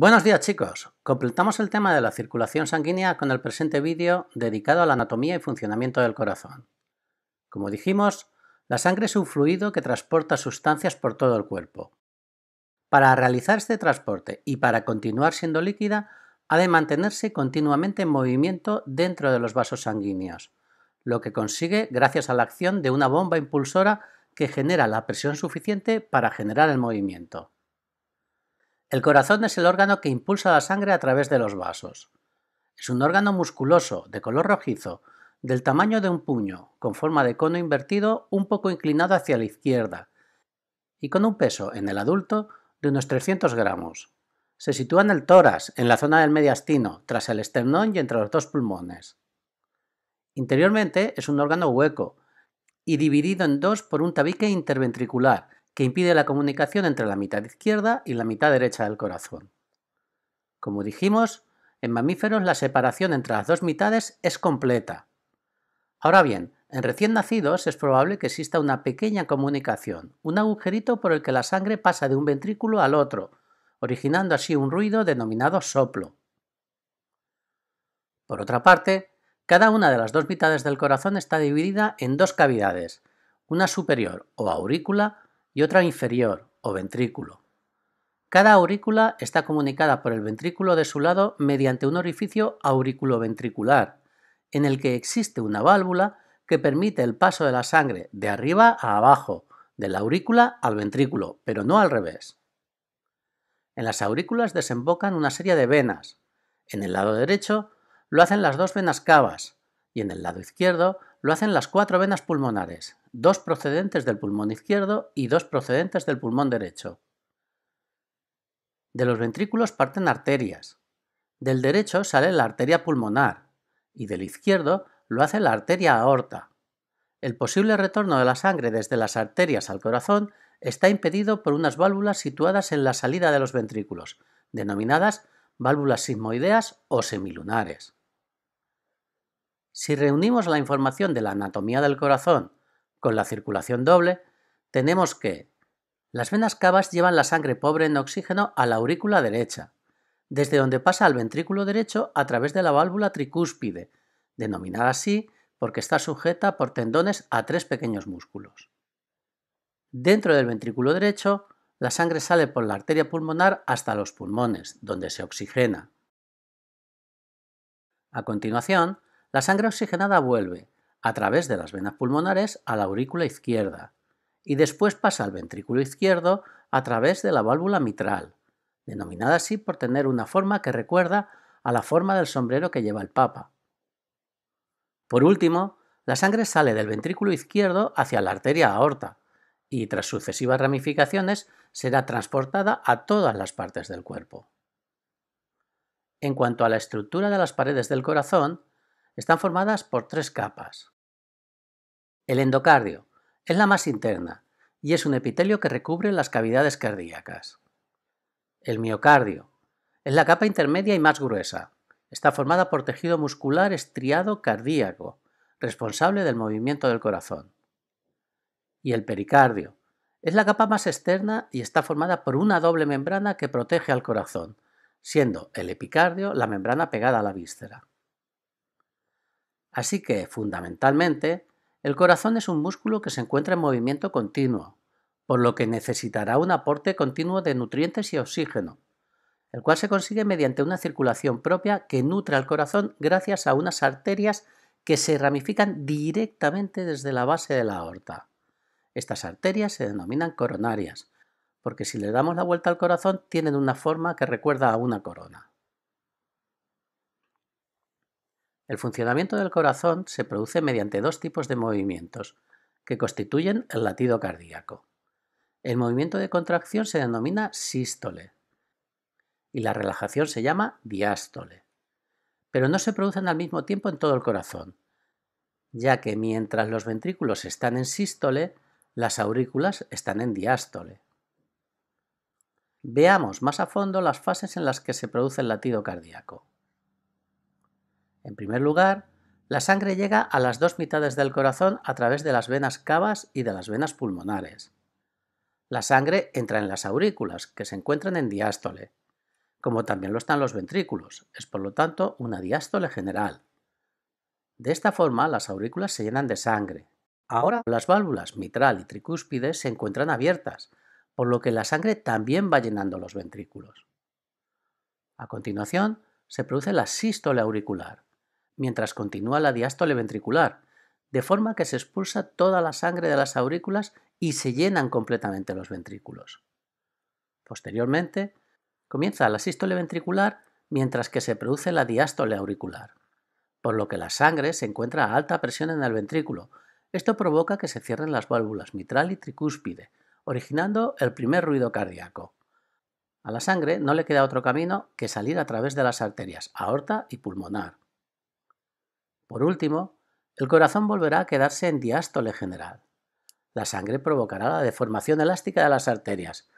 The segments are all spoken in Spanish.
Buenos días chicos, completamos el tema de la circulación sanguínea con el presente vídeo dedicado a la anatomía y funcionamiento del corazón. Como dijimos, la sangre es un fluido que transporta sustancias por todo el cuerpo. Para realizar este transporte y para continuar siendo líquida, ha de mantenerse continuamente en movimiento dentro de los vasos sanguíneos, lo que consigue gracias a la acción de una bomba impulsora que genera la presión suficiente para generar el movimiento. El corazón es el órgano que impulsa la sangre a través de los vasos. Es un órgano musculoso, de color rojizo, del tamaño de un puño, con forma de cono invertido un poco inclinado hacia la izquierda, y con un peso en el adulto de unos 300 gramos. Se sitúa en el tórax, en la zona del mediastino, tras el esternón y entre los dos pulmones. Interiormente es un órgano hueco y dividido en dos por un tabique interventricular que impide la comunicación entre la mitad izquierda y la mitad derecha del corazón. Como dijimos, en mamíferos la separación entre las dos mitades es completa. Ahora bien, en recién nacidos es probable que exista una pequeña comunicación, un agujerito por el que la sangre pasa de un ventrículo al otro, originando así un ruido denominado soplo. Por otra parte, cada una de las dos mitades del corazón está dividida en dos cavidades, una superior o aurícula y otra inferior o ventrículo. Cada aurícula está comunicada por el ventrículo de su lado mediante un orificio auriculoventricular, en el que existe una válvula que permite el paso de la sangre de arriba a abajo, de la aurícula al ventrículo, pero no al revés. En las aurículas desembocan una serie de venas. En el lado derecho lo hacen las dos venas cavas, y en el lado izquierdo lo hacen las cuatro venas pulmonares, dos procedentes del pulmón izquierdo y dos procedentes del pulmón derecho. De los ventrículos parten arterias. Del derecho sale la arteria pulmonar y del izquierdo lo hace la arteria aorta. El posible retorno de la sangre desde las arterias al corazón está impedido por unas válvulas situadas en la salida de los ventrículos, denominadas válvulas sigmoideas o semilunares. Si reunimos la información de la anatomía del corazón con la circulación doble, tenemos que las venas cavas llevan la sangre pobre en oxígeno a la aurícula derecha, desde donde pasa al ventrículo derecho a través de la válvula tricúspide, denominada así porque está sujeta por tendones a tres pequeños músculos. Dentro del ventrículo derecho, la sangre sale por la arteria pulmonar hasta los pulmones, donde se oxigena. A continuación, la sangre oxigenada vuelve, a través de las venas pulmonares, a la aurícula izquierda y después pasa al ventrículo izquierdo a través de la válvula mitral, denominada así por tener una forma que recuerda a la forma del sombrero que lleva el Papa. Por último, la sangre sale del ventrículo izquierdo hacia la arteria aorta y tras sucesivas ramificaciones será transportada a todas las partes del cuerpo. En cuanto a la estructura de las paredes del corazón, están formadas por tres capas. El endocardio es la más interna y es un epitelio que recubre las cavidades cardíacas. El miocardio es la capa intermedia y más gruesa. Está formada por tejido muscular estriado cardíaco, responsable del movimiento del corazón. Y el pericardio es la capa más externa y está formada por una doble membrana que protege al corazón, siendo el epicardio la membrana pegada a la víscera. Así que, fundamentalmente, el corazón es un músculo que se encuentra en movimiento continuo, por lo que necesitará un aporte continuo de nutrientes y oxígeno, el cual se consigue mediante una circulación propia que nutre al corazón gracias a unas arterias que se ramifican directamente desde la base de la aorta. Estas arterias se denominan coronarias, porque si le damos la vuelta al corazón tienen una forma que recuerda a una corona. El funcionamiento del corazón se produce mediante dos tipos de movimientos, que constituyen el latido cardíaco. El movimiento de contracción se denomina sístole y la relajación se llama diástole. Pero no se producen al mismo tiempo en todo el corazón, ya que mientras los ventrículos están en sístole, las aurículas están en diástole. Veamos más a fondo las fases en las que se produce el latido cardíaco. En primer lugar, la sangre llega a las dos mitades del corazón a través de las venas cavas y de las venas pulmonares. La sangre entra en las aurículas, que se encuentran en diástole, como también lo están los ventrículos, es por lo tanto una diástole general. De esta forma, las aurículas se llenan de sangre. Ahora las válvulas mitral y tricúspide se encuentran abiertas, por lo que la sangre también va llenando los ventrículos. A continuación, se produce la sístole auricular, mientras continúa la diástole ventricular, de forma que se expulsa toda la sangre de las aurículas y se llenan completamente los ventrículos. Posteriormente, comienza la sístole ventricular mientras que se produce la diástole auricular, por lo que la sangre se encuentra a alta presión en el ventrículo. Esto provoca que se cierren las válvulas mitral y tricúspide, originando el primer ruido cardíaco. A la sangre no le queda otro camino que salir a través de las arterias aorta y pulmonar. Por último, el corazón volverá a quedarse en diástole general. La sangre provocará la deformación elástica de las arterias,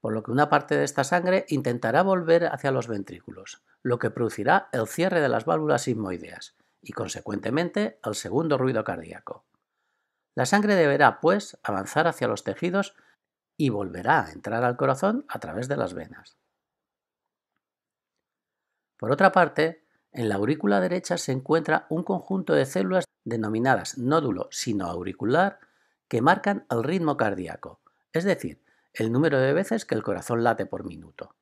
por lo que una parte de esta sangre intentará volver hacia los ventrículos, lo que producirá el cierre de las válvulas semilunares y, consecuentemente, el segundo ruido cardíaco. La sangre deberá, pues, avanzar hacia los tejidos y volverá a entrar al corazón a través de las venas. Por otra parte, en la aurícula derecha se encuentra un conjunto de células denominadas nódulo sino auricular que marcan el ritmo cardíaco, es decir, el número de veces que el corazón late por minuto.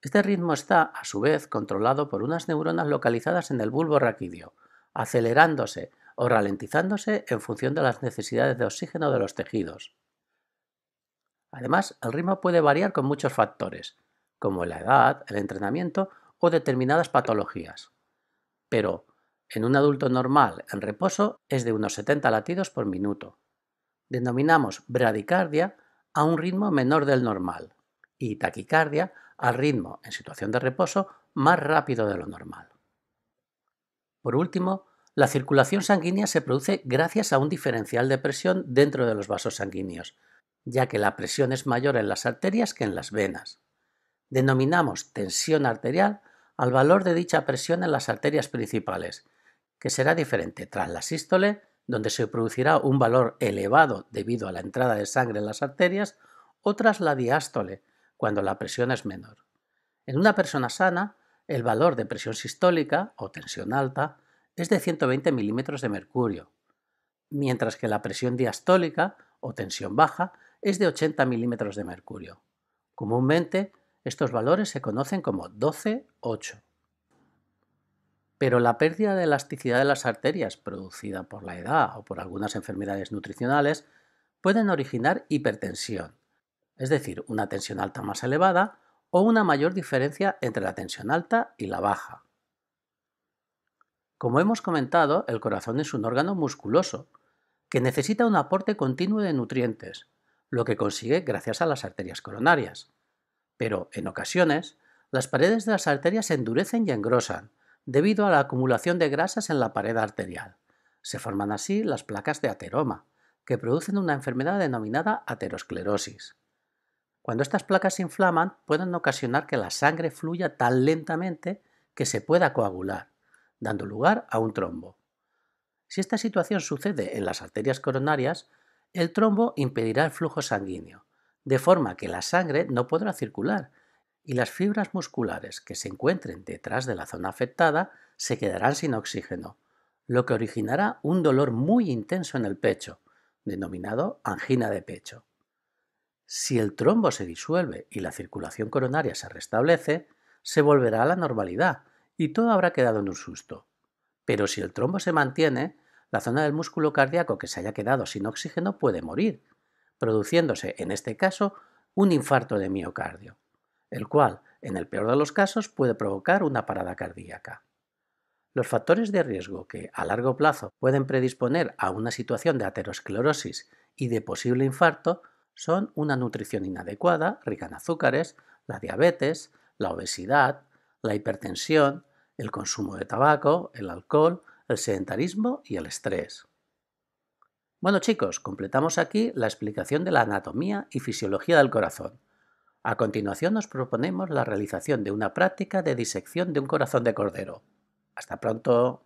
Este ritmo está, a su vez, controlado por unas neuronas localizadas en el bulbo raquídeo, acelerándose o ralentizándose en función de las necesidades de oxígeno de los tejidos. Además, el ritmo puede variar con muchos factores, como la edad, el entrenamiento o determinadas patologías. Pero en un adulto normal en reposo es de unos 70 latidos por minuto. Denominamos bradicardia a un ritmo menor del normal y taquicardia al ritmo en situación de reposo más rápido de lo normal. Por último, la circulación sanguínea se produce gracias a un diferencial de presión dentro de los vasos sanguíneos, ya que la presión es mayor en las arterias que en las venas. Denominamos tensión arterial al valor de dicha presión en las arterias principales, que será diferente tras la sístole, donde se producirá un valor elevado debido a la entrada de sangre en las arterias, o tras la diástole, cuando la presión es menor. En una persona sana, el valor de presión sistólica o tensión alta es de 120 milímetros de mercurio, mientras que la presión diastólica o tensión baja es de 80 milímetros de mercurio. Comúnmente estos valores se conocen como 12-8. Pero la pérdida de elasticidad de las arterias producida por la edad o por algunas enfermedades nutricionales pueden originar hipertensión, es decir, una tensión alta más elevada o una mayor diferencia entre la tensión alta y la baja. Como hemos comentado, el corazón es un órgano musculoso que necesita un aporte continuo de nutrientes, lo que consigue gracias a las arterias coronarias. Pero, en ocasiones, las paredes de las arterias se endurecen y engrosan, debido a la acumulación de grasas en la pared arterial. Se forman así las placas de ateroma, que producen una enfermedad denominada aterosclerosis. Cuando estas placas se inflaman, pueden ocasionar que la sangre fluya tan lentamente que se pueda coagular, dando lugar a un trombo. Si esta situación sucede en las arterias coronarias, el trombo impedirá el flujo sanguíneo, de forma que la sangre no podrá circular y las fibras musculares que se encuentren detrás de la zona afectada se quedarán sin oxígeno, lo que originará un dolor muy intenso en el pecho, denominado angina de pecho. Si el trombo se disuelve y la circulación coronaria se restablece, se volverá a la normalidad y todo habrá quedado en un susto. Pero si el trombo se mantiene, la zona del músculo cardíaco que se haya quedado sin oxígeno puede morir, produciéndose en este caso un infarto de miocardio, el cual, en el peor de los casos, puede provocar una parada cardíaca. Los factores de riesgo que, a largo plazo, pueden predisponer a una situación de aterosclerosis y de posible infarto son una nutrición inadecuada, rica en azúcares, la diabetes, la obesidad, la hipertensión, el consumo de tabaco, el alcohol, el sedentarismo y el estrés. Bueno chicos, completamos aquí la explicación de la anatomía y fisiología del corazón. A continuación nos proponemos la realización de una práctica de disección de un corazón de cordero. Hasta pronto.